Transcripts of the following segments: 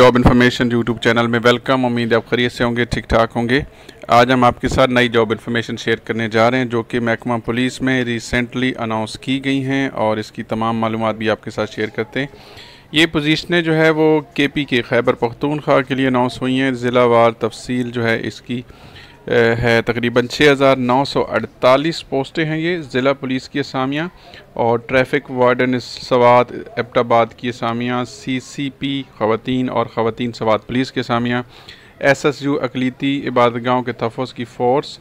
job information YouTube channel में welcome उम्मीद आप खरीद से होंगे ठीक ठाक होंगे आज हम आपके साथ नई जॉब इन्फॉर्मेशन शेयर करने जा रहे हैं जो कि महकमा पुलिस में रिसेंटली अनाउंस की गई हैं और इसकी तमाम मालूम भी आपके साथ शेयर करते हैं ये पोजिशनें जो है वो के पी के खैबर पखतूनख्वा के लिए अनाउंस हुई हैं ज़िला वार तफसील जो है इसकी है तकरीबन 6,948 पोस्टें हैं ये ज़िला पुलिस की असामियाँ और ट्रैफिक वार्डन सवात एबटाबाद की असामियाँ सी सी पी ख़वान और ख़वान सवात पुलिस की असामियाँ एस एस यू अकलीती इबादगाहों के तहफ़ की फ़ोर्स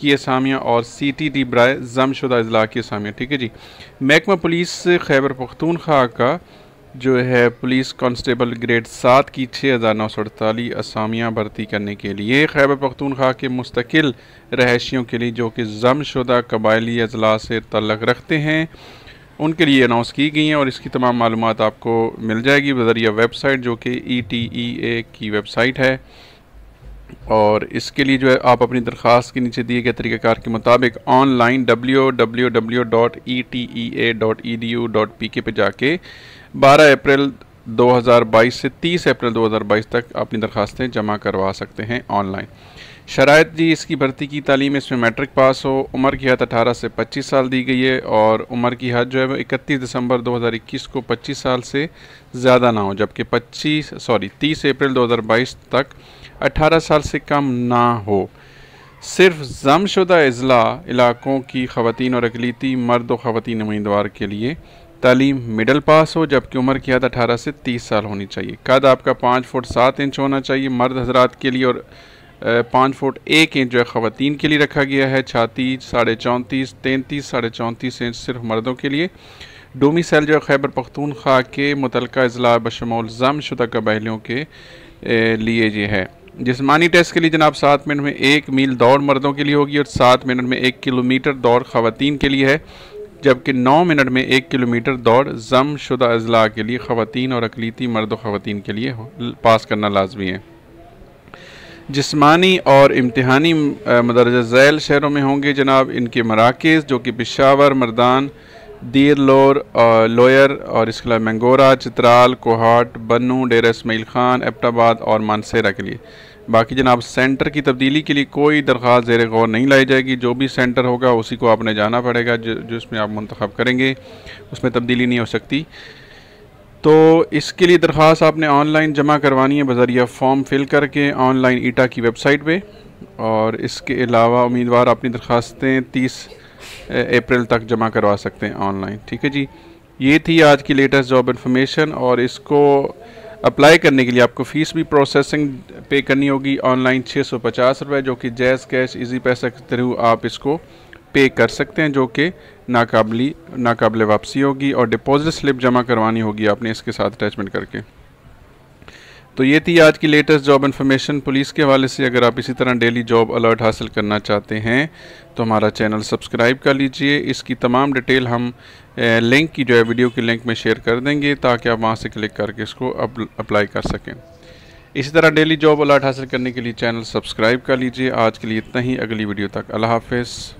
की असामियाँ और सी टी टी ब्राय जमशुदा अजला की असामियाँ ठीक है जी महकमा पुलिस खैबर पख्तूनख्वा का जो है पुलिस कांस्टेबल ग्रेड सात की छः हज़ार नौ सौ अड़तालीस असामियाँ भर्ती करने के लिए खैबर पख्तूनख्वा के मुस्तकिल रहायशियों के लिए जो कि जम शुदा कबायली अजला से तलक रखते हैं उनके लिए अनाउंस की गई हैं और इसकी तमाम मालूम आपको मिल जाएगी बजरिया वेबसाइट जो कि ई टी ई ए की वेबसाइट है और इसके लिए जो है आप अपनी दरख्वास के नीचे दिए गए तरीक़ाकार के मुताबिक online W W W dot E T E A dot E D U dot P K पर जाके 12 अप्रैल 2022 से 30 अप्रैल 2022 तक अपनी दरखास्तें जमा करवा सकते हैं ऑनलाइन शरात जी इसकी भर्ती की तालीम इसमें मैट्रिक पास हो उम्र की हद 18 से 25 साल दी गई है और उम्र की हद जो है वो 31 दिसंबर 2021 को 25 साल से ज़्यादा ना हो जबकि 25 सॉरी 30 अप्रैल 2022 तक 18 साल से कम ना हो सिर्फ जमशुदा अजला इलाकों की ख़वान और अकलीती मर्द व खातन उम्मीदवार के लिए तालीम मिडल पास हो जबकि उम्र की हद अठारह से तीस साल होनी चाहिए कद आपका पाँच फुट सात इंच होना चाहिए मर्द हजरात के लिए और पाँच फुट एक इंच जो है ख़वान के लिए रखा गया है छाती साढ़े चौंतीस तैंतीस साढ़े चौंतीस इंच सिर्फ मर्दों के लिए डोमी सेल जो है खैबर पख्तूनख्वा के मुतल अजला बशमौल जम शुदा कबायलियों के लिए ये है जिसमानी टेस्ट के लिए जनाब सात मिनट में एक मील दौड़ मर्दों के लिए होगी और सात मिनट में एक किलोमीटर दौड़ ख़वान के लिए है जबकि 9 मिनट में एक किलोमीटर दौड़ जमशुदा अजला के लिए ख़वान और अकलीती मर्द ख़वान के लिए पास करना लाजमी है जिसमानी और इम्तहानी मदरजा झैल शहरों में होंगे जनाब इनके मराकज़ जो कि पिशावर मर्दान दीर लोर और लोयर और इसके अलावा मंगोरा चित्राल कोहाट बनू डेरा इसमाइल ख़ान एपटाबाद और मानसेरा के लिए बाकी जनाब सेंटर की तब्दीली के लिए कोई दरख्वास्त जेर गौर नहीं लाई जाएगी जो भी सेंटर होगा उसी को आपने जाना पड़ेगा जो जिसमें आप मंतखब करेंगे उसमें तब्दीली नहीं हो सकती तो इसके लिए दरख्वास्त आपने ऑनलाइन जमा करवानी है बजरिया फॉर्म फिल करके ऑनलाइन ईटा की वेबसाइट पर और इसके अलावा उम्मीदवार अपनी दरख्वास्तें तीस अप्रैल तक जमा करवा सकते हैं ऑनलाइन ठीक है जी ये थी आज की लेटेस्ट जॉब इन्फॉर्मेशन और इसको अप्लाई करने के लिए आपको फ़ीस भी प्रोसेसिंग पे करनी होगी ऑनलाइन छः सौ पचास रुपये जो कि जैज़ कैश इजी पैसा के थ्रू आप इसको पे कर सकते हैं जो कि नाकबली नाकबले वापसी होगी और डिपॉजिट स्लिप जमा करवानी होगी आपने इसके साथ अटैचमेंट करके तो ये थी आज की लेटेस्ट जॉब इन्फॉर्मेशन पुलिस के हवाले से अगर आप इसी तरह डेली जॉब अलर्ट हासिल करना चाहते हैं तो हमारा चैनल सब्सक्राइब कर लीजिए इसकी तमाम डिटेल हम लिंक की जो है वीडियो की लिंक में शेयर कर देंगे ताकि आप वहाँ से क्लिक करके इसको अप्लाई कर सकें इसी तरह डेली जॉब अलर्ट हासिल करने के लिए चैनल सब्सक्राइब कर लीजिए आज के लिए इतना ही अगली वीडियो तक अल्लाह हाफिज़